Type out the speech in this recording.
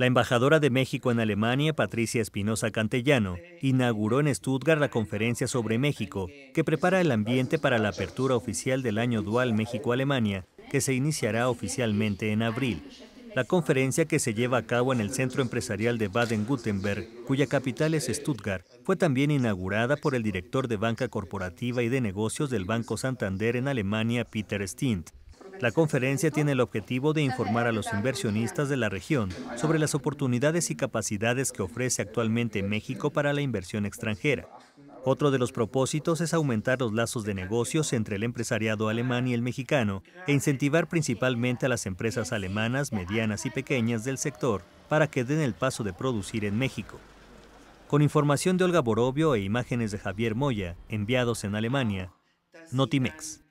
La embajadora de México en Alemania, Patricia Espinosa Cantellano, inauguró en Stuttgart la conferencia sobre México, que prepara el ambiente para la apertura oficial del año dual México-Alemania, que se iniciará oficialmente en abril. La conferencia que se lleva a cabo en el Centro Empresarial de Baden-Württemberg, cuya capital es Stuttgart, fue también inaugurada por el director de Banca Corporativa y de Negocios del Banco Santander en Alemania, Peter Stint. La conferencia tiene el objetivo de informar a los inversionistas de la región sobre las oportunidades y capacidades que ofrece actualmente México para la inversión extranjera. Otro de los propósitos es aumentar los lazos de negocios entre el empresariado alemán y el mexicano e incentivar principalmente a las empresas alemanas medianas y pequeñas del sector para que den el paso de producir en México. Con información de Olga Borobio e imágenes de Javier Moya, enviados en Alemania, Notimex.